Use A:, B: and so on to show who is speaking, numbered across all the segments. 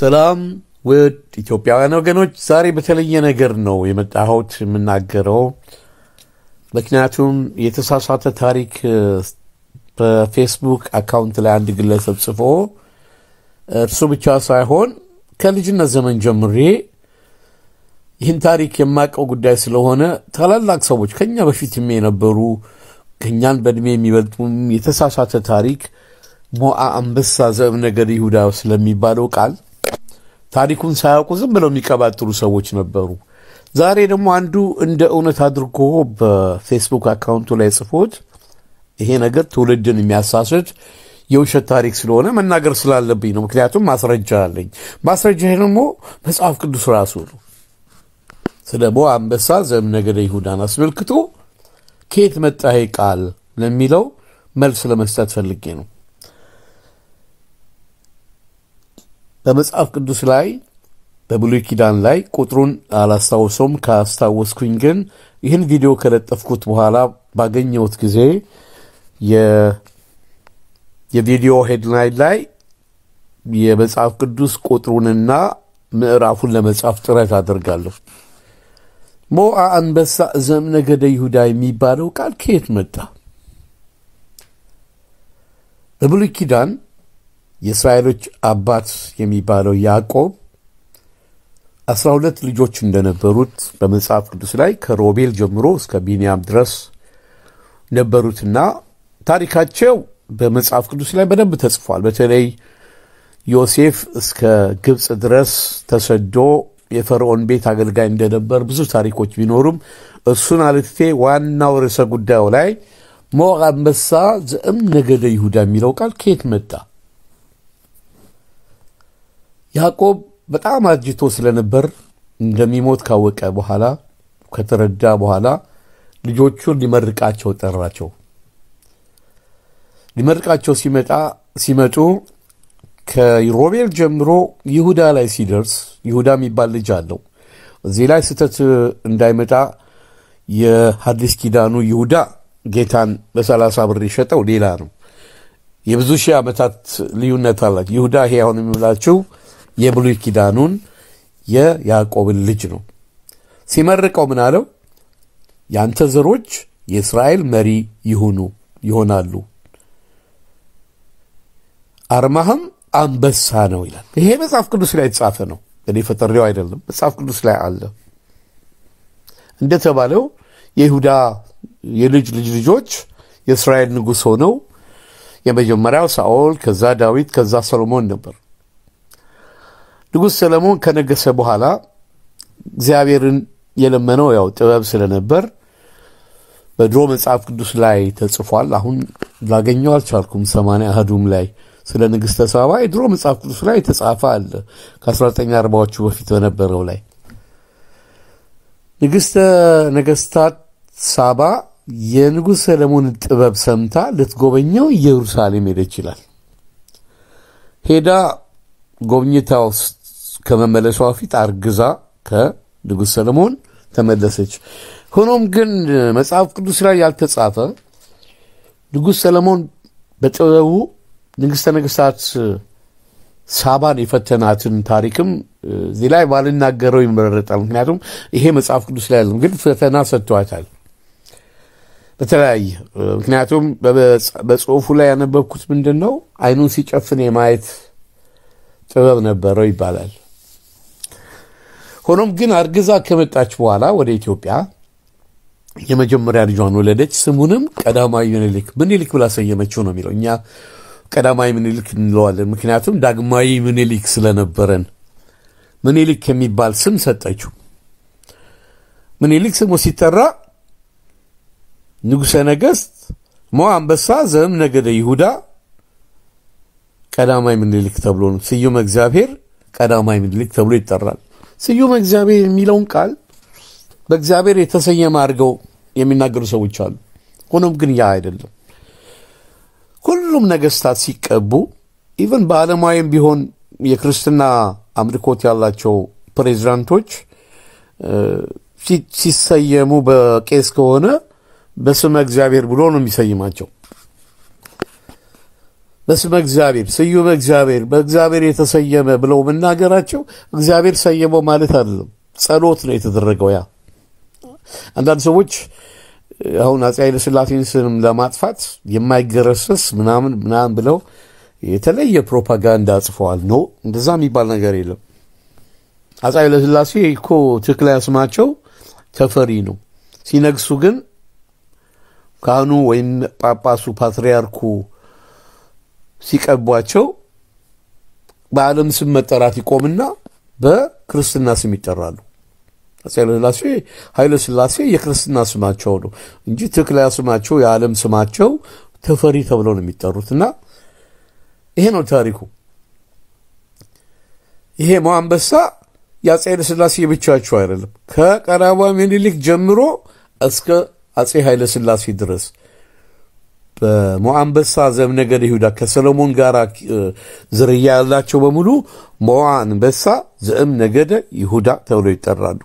A: ሰላም ውድ ኢትዮጵያውያን ወገኖች፣ ዛሬ በተለየ ነገር ነው የመጣሁት የምናገረው። ምክንያቱም የተሳሳተ ታሪክ በፌስቡክ አካውንት ላይ አንድ ግለሰብ ጽፎ እርሱ ብቻ ሳይሆን ከልጅነት ዘመን ጀምሬ ይህን ታሪክ የማውቀው ጉዳይ ስለሆነ ታላላቅ ሰዎች ከኛ በፊት የነበሩ ከእኛን በእድሜ የሚበልጡም የተሳሳተ ታሪክ ሞአ አንበሳ ዘእምነገደ ይሁዳ ስለሚባለው ቃል ታሪኩን ሳያውቁ ዝም ብለው የሚቀባጥሩ ሰዎች ነበሩ። ዛሬ ደግሞ አንዱ እንደ እውነት አድርጎ በፌስቡክ አካውንቱ ላይ ጽፎት ይሄ ነገር ትውልድን የሚያሳስድ የውሸት ታሪክ ስለሆነ መናገር ስላለብኝ ነው። ምክንያቱም ማስረጃ አለኝ። ማስረጃ ደግሞ መጽሐፍ ቅዱስ ራሱ ነው። ስለ ቦአ አንበሳ ነገደ ይሁዳን አስመልክቶ ከየት መጣ ይሄ ቃል ለሚለው መልስ ለመስጠት ፈልጌ ነው። በመጽሐፍ ቅዱስ ላይ በብሉይ ኪዳን ላይ ቁጥሩን አላስታውሰውም። ካስታወስኩኝ ግን ይህን ቪዲዮ ከለጠፍኩት በኋላ ባገኘሁት ጊዜ የቪዲዮ ሄድላይን ላይ የመጽሐፍ ቅዱስ ቁጥሩንና ምዕራፉን ለመጻፍ ጥረት አደርጋለሁ። ሞአ አንበሳ ገደ ይሁዳ የሚባለው ቃል ከየት መጣ? በብሉይ ኪዳን የእስራኤሎች አባት የሚባለው ያዕቆብ አስራ ሁለት ልጆች እንደነበሩት በመጽሐፍ ቅዱስ ላይ ከሮቤል ጀምሮ እስከ ቢንያም ድረስ ነበሩትና ታሪካቸው በመጽሐፍ ቅዱስ ላይ በደንብ ተጽፏል። በተለይ ዮሴፍ እስከ ግብፅ ድረስ ተሰዶ የፈርዖን ቤት አገልጋይ እንደነበር ብዙ ታሪኮች ቢኖሩም እሱን አልፌ ዋናው ርዕሰ ጉዳዩ ላይ ሞቅ አንበሳ ዘእም ነገደ ይሁዳ የሚለው ቃል ከየት መጣ? ያዕቆብ በጣም አጅቶ ስለነበር እንደሚሞት ካወቀ በኋላ ከተረዳ በኋላ ልጆቹን ሊመርቃቸው ጠራቸው። ሊመርቃቸው ሲመጣ ሲመጡ ከሮቤል ጀምሮ ይሁዳ ላይ ሲደርስ ይሁዳ የሚባል ልጅ አለው። እዚህ ላይ ስህተት እንዳይመጣ የሐዲስ ኪዳኑ ይሁዳ ጌታን በሰላሳ ብር የሸጠው ሌላ ነው። የብዙ ሺህ ዓመታት ልዩነት አላቸው። ይሁዳ ይሄ አሁን የሚላችው የብሉይ ኪዳኑን የያዕቆብን ልጅ ነው። ሲመርቀው ምን አለው? ያንተ ዘሮች የእስራኤል መሪ ይሁኑ ይሆናሉ፣ አርማህም አንበሳ ነው ይላል። ይሄ መጽሐፍ ቅዱስ ላይ የተጻፈ ነው። እኔ ፈጠሬው አይደለም፣ መጽሐፍ ቅዱስ ላይ አለ። እንደተባለው የይሁዳ የልጅ ልጅ ልጆች የእስራኤል ንጉሥ ሆነው የመጀመሪያው ሳኦል፣ ከዛ ዳዊት፣ ከዛ ሰሎሞን ነበር። ንጉሥ ሰለሞን ከነገሰ በኋላ እግዚአብሔርን የለመነው ያው ጥበብ ስለነበር በድሮ መጽሐፍ ቅዱስ ላይ ተጽፏል። አሁን ላገኘው አልቻልኩም። ሰማንያ አህዱም ላይ ስለ ንግሥተ ሳባ የድሮ መጽሐፍ ቅዱስ ላይ ተጻፈ አለ ከ1940ዎቹ በፊት በነበረው ላይ ንግሥተ ነገሥታት ሳባ የንጉሥ ሰለሞን ጥበብ ሰምታ ልትጎበኘው ኢየሩሳሌም ሄደች ይላል። ሄዳ ጎብኝታ ውስጥ ከመመለሷ ፊት አርግዛ ከንጉሥ ሰለሞን ተመለሰች። ሆኖም ግን መጽሐፍ ቅዱስ ላይ ያልተጻፈ ንጉሥ ሰለሞን በጥበቡ ንግሥተ ነገሥታት ሳባን የፈተናትን ታሪክም እዚህ ላይ ባልናገረው ይመረጣል። ምክንያቱም ይሄ መጽሐፍ ቅዱስ ላይ ያለም ግን ፈተና ሰጥቷታል በተለያየ ምክንያቱም በጽሁፉ ላይ ያነበብኩት ምንድን ነው አይኑን ሲጨፍን የማየት ጥበብ ነበረው ይባላል። ሆኖም ግን አርግዛ ከመጣች በኋላ ወደ ኢትዮጵያ የመጀመሪያ ልጇን ወለደች። ስሙንም ቀዳማዊ ምኒልክ ምኒልክ ብላ ሰየመችው ነው የሚለው። እኛ ቀዳማዊ ምኒልክ እንለዋለን፣ ምክንያቱም ዳግማዊ ምኒልክ ስለነበረን ምኒልክ የሚባል ስም ሰጠችው። ምኒልክ ስሙ ሲጠራ ንጉሠ ነገሥት ሞ አንበሳ ዘም ነገደ ይሁዳ ቀዳማዊ ምኒልክ ተብሎ ነው ስዩም እግዚአብሔር ቀዳማዊ ምኒልክ ተብሎ ይጠራል። ስዩም እግዚአብሔር የሚለውን ቃል በእግዚአብሔር የተሰየመ አድርገው የሚናገሩ ሰዎች አሉ። ሆኖም ግን ያ አይደለም። ሁሉም ነገስታት ሲቀቡ ኢቨን በዓለማዊም ቢሆን የክርስትና አምልኮት ያላቸው ፕሬዚዳንቶች ሲሰየሙ በቄስ ከሆነ በስመ እግዚአብሔር ብሎ ነው የሚሰይማቸው። በስመ እግዚአብሔር ስዩም እግዚአብሔር በእግዚአብሔር የተሰየመ ብለው መናገራቸው እግዚአብሔር ሰየመው ማለት አይደለም፣ ጸሎት ነው የተደረገው። ያ አንዳንድ ሰዎች አሁን አፄ ኃይለ ሥላሴን ስም ለማጥፋት የማይገረሰስ ምናምን ምናምን ብለው የተለየ ፕሮፓጋንዳ ጽፈዋል። ኖ እንደዛ የሚባል ነገር የለም። አፄ ኃይለ ሥላሴ እኮ ትክክለኛ ስማቸው ተፈሪ ነው። ሲነግሱ ግን ካህኑ ወይም ጳጳሱ ፓትርያርኩ ሲቀቧቸው በዓለም ስም መጠራት ይቆምና በክርስትና ስም ይጠራሉ። ኃይለስላሴ ኃይለስላሴ የክርስትና ስማቸው ነው እንጂ ትክክለኛ ስማቸው የዓለም ስማቸው ተፈሪ ተብለው ነው የሚጠሩት። እና ይሄ ነው ታሪኩ። ይሄ አንበሳ የአፄ ኃይለስላሴ የብቻቸው አይደለም። ከቀዳማዊ ምኒልክ ጀምሮ እስከ አፄ ኃይለስላሴ ድረስ በሞአንበሳ ዘእምነገደ ይሁዳ ከሰሎሞን ጋር ዝርያ ያላቸው በሙሉ ሞአንበሳ ነገደ ይሁዳ ተብሎ ይጠራሉ።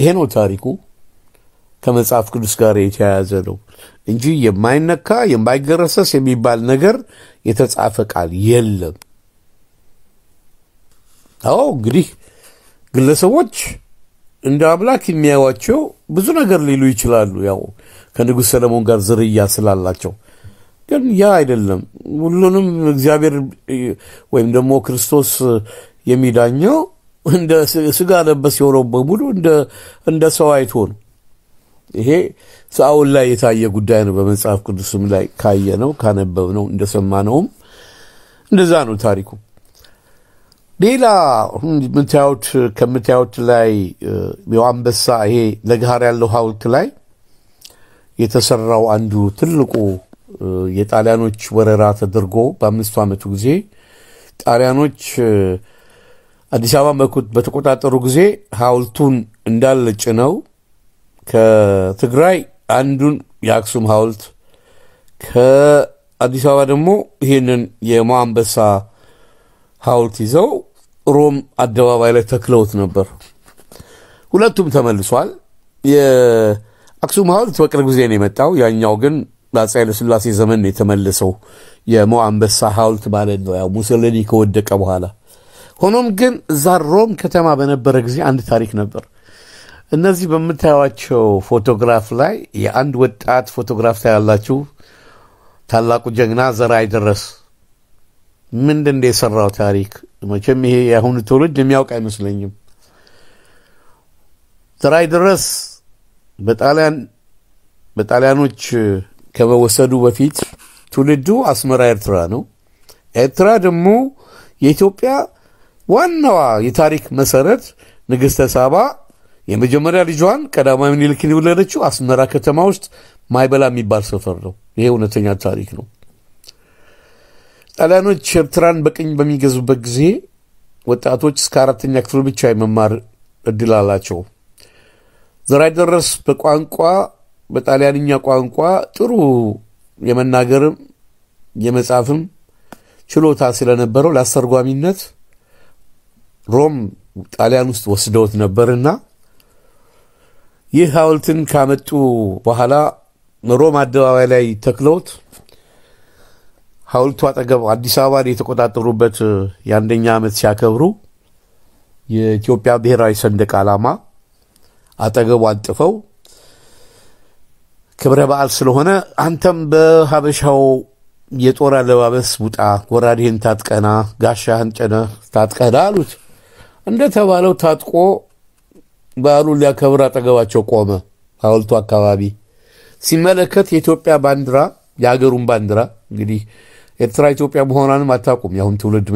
A: ይሄ ነው ታሪኩ። ከመጽሐፍ ቅዱስ ጋር የተያያዘ ነው እንጂ የማይነካ የማይገረሰስ የሚባል ነገር የተጻፈ ቃል የለም። አዎ እንግዲህ ግለሰቦች እንደ አምላክ የሚያዩዋቸው ብዙ ነገር ሊሉ ይችላሉ። ያው ከንጉሥ ሰለሞን ጋር ዝርያ ስላላቸው ግን ያ አይደለም። ሁሉንም እግዚአብሔር ወይም ደግሞ ክርስቶስ የሚዳኘው እንደ ስጋ ለበስ የሆነው በሙሉ እንደ ሰው አይቶ ነው። ይሄ ሳኦል ላይ የታየ ጉዳይ ነው። በመጽሐፍ ቅዱስም ላይ ካየ ነው፣ ካነበብ ነው፣ እንደሰማ ነውም እንደዛ ነው ታሪኩ። ሌላ ምታዩት ከምታዩት ላይ የአንበሳ ይሄ ለጋር ያለው ሀውልት ላይ የተሰራው አንዱ ትልቁ የጣሊያኖች ወረራ ተደርጎ በአምስቱ ዓመቱ ጊዜ ጣሊያኖች አዲስ አበባ በተቆጣጠሩ ጊዜ ሀውልቱን እንዳለ ጭነው ከትግራይ አንዱን የአክሱም ሀውልት ከአዲስ አበባ ደግሞ ይህንን የማንበሳ ሀውልት ይዘው ሮም አደባባይ ላይ ተክለውት ነበር። ሁለቱም ተመልሷል። የአክሱም ሐውልት በቅርብ ጊዜ ነው የመጣው። ያኛው ግን በአፄ ኃይለሥላሴ ዘመን ነው የተመለሰው። የሞ አንበሳ ሐውልት ማለት ነው፣ ያው ሙሰለኒ ከወደቀ በኋላ። ሆኖም ግን እዛ ሮም ከተማ በነበረ ጊዜ አንድ ታሪክ ነበር። እነዚህ በምታዩቸው ፎቶግራፍ ላይ የአንድ ወጣት ፎቶግራፍ ታያላችሁ። ታላቁ ጀግና ዘራ ይድረስ ምንድን የሰራው ታሪክ መቼም ይሄ የአሁኑ ትውልድ የሚያውቅ አይመስለኝም። ትራይ ድረስ በጣሊያን በጣሊያኖች ከመወሰዱ በፊት ትውልዱ አስመራ ኤርትራ ነው። ኤርትራ ደግሞ የኢትዮጵያ ዋናዋ የታሪክ መሰረት ንግሥተ ሳባ የመጀመሪያ ልጇን ቀዳማዊ ምኒልክን የወለደችው አስመራ ከተማ ውስጥ ማይበላ የሚባል ሰፈር ነው። ይሄ እውነተኛ ታሪክ ነው። ጣሊያኖች ኤርትራን በቅኝ በሚገዙበት ጊዜ ወጣቶች እስከ አራተኛ ክፍል ብቻ የመማር እድል አላቸው። ዘራይ ደረስ በቋንቋ በጣሊያንኛ ቋንቋ ጥሩ የመናገርም የመጻፍም ችሎታ ስለነበረው ለአስተርጓሚነት ሮም ጣሊያን ውስጥ ወስደውት ነበርና ይህ ሐውልትን ካመጡ በኋላ ሮም አደባባይ ላይ ተክለውት ሐውልቱ አጠገብ አዲስ አበባን የተቆጣጠሩበት የአንደኛ ዓመት ሲያከብሩ የኢትዮጵያ ብሔራዊ ሰንደቅ ዓላማ አጠገቡ አንጥፈው ክብረ በዓል ስለሆነ አንተም በሀበሻው የጦር አለባበስ ውጣ፣ ጎራዴህን ታጥቀና፣ ጋሻህን ጭነህ ታጥቀና አሉት። እንደተባለው ታጥቆ በዓሉን ሊያከብር አጠገባቸው ቆመ። ሐውልቱ አካባቢ ሲመለከት የኢትዮጵያ ባንዲራ የሀገሩን ባንዲራ እንግዲህ ኤርትራ ኢትዮጵያ መሆኗንም አታውቁም። ያሁን ትውልድ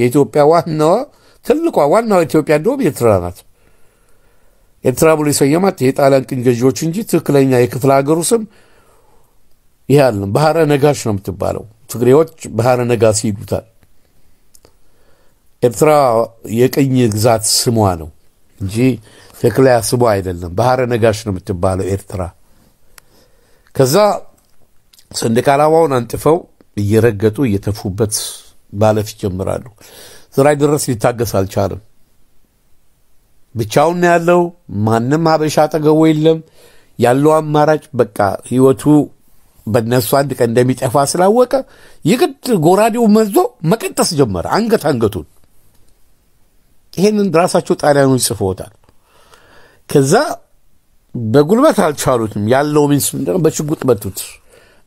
A: የኢትዮጵያ ዋናዋ ትልቋ ዋናዋ ኢትዮጵያ እንደውም ኤርትራ ናት። ኤርትራ ብሎ የሰየማት የጣሊያን ቅኝ ገዢዎች እንጂ ትክክለኛ የክፍለ ሀገሩ ስም ይህ አለም ባህረ ነጋሽ ነው የምትባለው። ትግሬዎች ባህረ ነጋሲ ይሉታል። ኤርትራ የቅኝ ግዛት ስሟ ነው እንጂ ትክክለኛ ስሟ አይደለም። ባህረ ነጋሽ ነው የምትባለው ኤርትራ። ከዛ ሰንደቅ ዓላማውን አንጥፈው እየረገጡ እየተፉበት ማለፍ ይጀምራሉ። ዝራይ ድረስ ሊታገስ አልቻለም። ብቻውን ያለው ማንም ሀበሻ አጠገቡ የለም። ያለው አማራጭ በቃ ህይወቱ በእነሱ አንድ ቀን እንደሚጠፋ ስላወቀ የግድ ጎራዴው መዞ መቀጠስ ጀመረ፣ አንገት አንገቱን። ይህንን ራሳቸው ጣሊያኖች ጽፎታል። ከዛ በጉልበት አልቻሉትም። ያለው ሚንስ በችጉጥ መቱት።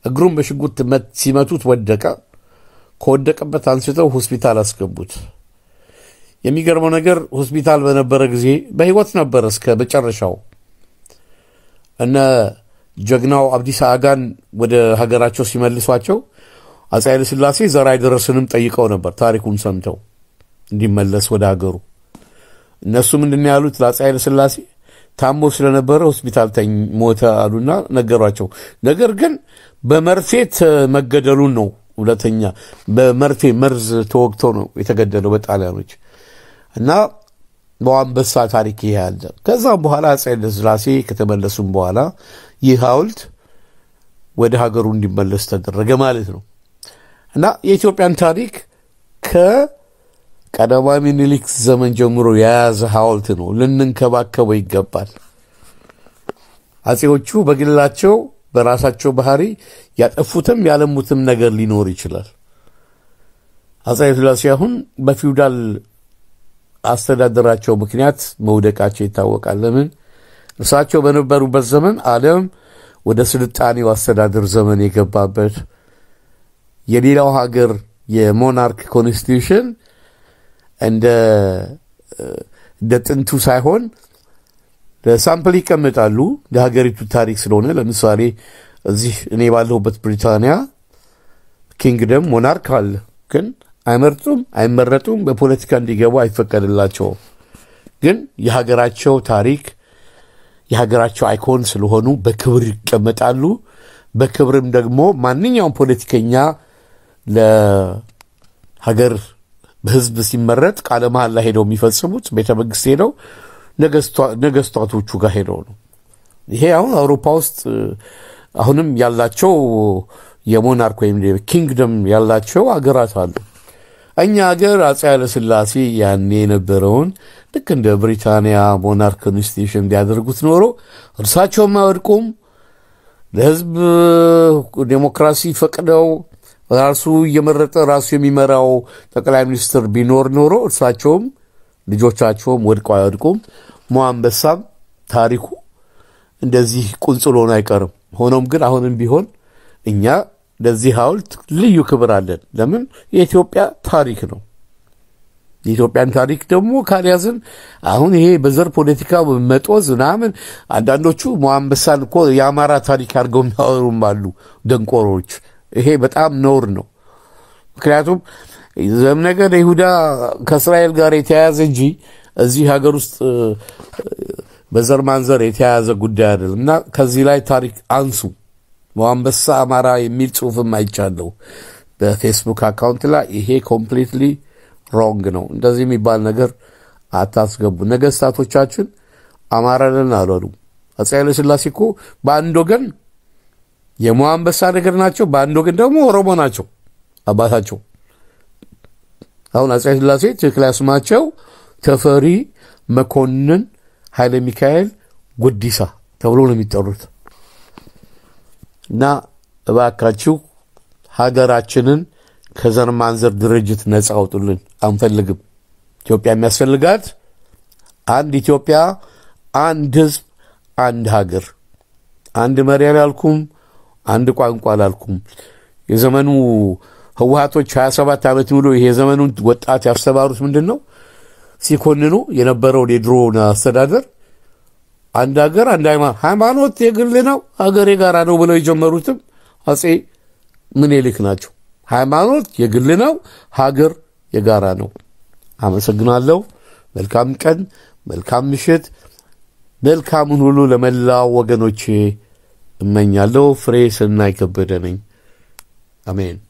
A: እግሩን በሽጉጥ ሲመቱት ወደቀ። ከወደቀበት አንስተው ሆስፒታል አስገቡት። የሚገርመው ነገር ሆስፒታል በነበረ ጊዜ በህይወት ነበር እስከ መጨረሻው። እነ ጀግናው አብዲሳ አጋን ወደ ሀገራቸው ሲመልሷቸው አፄ ኃይለ ሥላሴ ዘራ አይደረስንም ጠይቀው ነበር ታሪኩን ሰምተው እንዲመለስ ወደ ሀገሩ። እነሱ ምንድን ያሉት ለአፄ ኃይለ ሥላሴ ታሞ ስለነበረ ሆስፒታል ሞተ አሉና ነገሯቸው። ነገር ግን በመርፌት መገደሉን ነው። ሁለተኛ በመርፌ መርዝ ተወግቶ ነው የተገደለው በጣሊያኖች እና በአንበሳ ታሪክ ይሄ አለ። ከዛም በኋላ አፄ ኃይለሥላሴ ከተመለሱም በኋላ ይህ ሐውልት ወደ ሀገሩ እንዲመለስ ተደረገ ማለት ነው እና የኢትዮጵያን ታሪክ ከቀዳማዊ ምኒልክ ዘመን ጀምሮ የያዘ ሐውልት ነው። ልንንከባከበው ይገባል። አፄዎቹ በግላቸው በራሳቸው ባህሪ ያጠፉትም ያለሙትም ነገር ሊኖር ይችላል። አፄ ኃይለሥላሴ አሁን በፊውዳል አስተዳደራቸው ምክንያት መውደቃቸው ይታወቃል። ለምን? እርሳቸው በነበሩበት ዘመን ዓለም ወደ ስልጣኔው አስተዳደር ዘመን የገባበት የሌላው ሀገር የሞናርክ ኮንስቲቱሽን እንደ ጥንቱ ሳይሆን ለሳምፕል ይቀመጣሉ። የሀገሪቱ ታሪክ ስለሆነ ለምሳሌ እዚህ እኔ ባለሁበት ብሪታንያ ኪንግደም ሞናርክ አለ። ግን አይመርጡም፣ አይመረጡም፣ በፖለቲካ እንዲገቡ አይፈቀድላቸው ግን የሀገራቸው ታሪክ የሀገራቸው አይኮን ስለሆኑ በክብር ይቀመጣሉ። በክብርም ደግሞ ማንኛውም ፖለቲከኛ ለሀገር በህዝብ ሲመረጥ ቃለ መሐላ ሄደው የሚፈጽሙት ቤተ መንግስት ሄደው ነገስታቶቹ ጋር ሄደው ነው። ይሄ አሁን አውሮፓ ውስጥ አሁንም ያላቸው የሞናርክ ወይም ኪንግደም ያላቸው አገራት አሉ። እኛ ሀገር አፄ ኃይለሥላሴ ያኔ የነበረውን ልክ እንደ ብሪታንያ ሞናርክ ኢንስቲቱሽን ቢያደርጉት ኖሮ እርሳቸውም አወድቁም ለህዝብ ዴሞክራሲ ፈቅደው ራሱ እየመረጠ ራሱ የሚመራው ጠቅላይ ሚኒስትር ቢኖር ኖሮ እርሳቸውም ልጆቻቸውም ወድቀው አያወድቁም። ሞአንበሳም ታሪኩ እንደዚህ ቁንጽል ሆኖ አይቀርም። ሆኖም ግን አሁንም ቢሆን እኛ ለዚህ ሐውልት ልዩ ክብር አለን። ለምን? የኢትዮጵያ ታሪክ ነው። የኢትዮጵያን ታሪክ ደግሞ ካልያዝን አሁን ይሄ በዘር ፖለቲካ መጦዝ ምናምን አንዳንዶቹ ሞአንበሳን እኮ የአማራ ታሪክ አድርገው የሚያወሩም አሉ ደንቆሮች። ይሄ በጣም ነውር ነው። ምክንያቱም ዘም ነገር ይሁዳ ከእስራኤል ጋር የተያያዘ እንጂ እዚህ ሀገር ውስጥ በዘር ማንዘር የተያያዘ ጉዳይ አይደለም እና ከዚህ ላይ ታሪክ አንሱ። በአንበሳ አማራ የሚል ጽሁፍም አይቻለሁ በፌስቡክ አካውንት ላይ። ይሄ ኮምፕሊትሊ ሮንግ ነው። እንደዚህ የሚባል ነገር አታስገቡ። ነገስታቶቻችን አማራንን ነን አልሆኑ። አፄ ኃይለሥላሴ እኮ በአንድ ወገን የሞአንበሳ ነገር ናቸው፣ በአንድ ወገን ደግሞ ኦሮሞ ናቸው አባታቸው አሁን አጼ ሥላሴ ትክክለኛ ስማቸው ተፈሪ መኮንን ኃይለ ሚካኤል ጉዲሳ ተብሎ ነው የሚጠሩት። እና እባካችሁ ሀገራችንን ከዘር ማንዘር ድርጅት ነጻ አውጡልን፣ አንፈልግም። ኢትዮጵያ የሚያስፈልጋት አንድ ኢትዮጵያ፣ አንድ ህዝብ አንድ ሀገር። አንድ መሪ አላልኩም፣ አንድ ቋንቋ አላልኩም። የዘመኑ ህወሀቶች 27 ዓመት ሙሉ ይሄ የዘመኑን ወጣት ያስተባሩት ምንድን ነው? ሲኮንኑ የነበረውን የድሮውን አስተዳደር አንድ ሀገር አንድ ሃይማኖት የግል ነው፣ ሀገር የጋራ ነው ብለው የጀመሩትም አጼ ምኒልክ ናቸው። ሃይማኖት የግል ነው፣ ሀገር የጋራ ነው። አመሰግናለሁ። መልካም ቀን፣ መልካም ምሽት፣ መልካምን ሁሉ ለመላው ወገኖቼ እመኛለሁ። ፍሬ ስናይ ከበደ ነኝ። አሜን።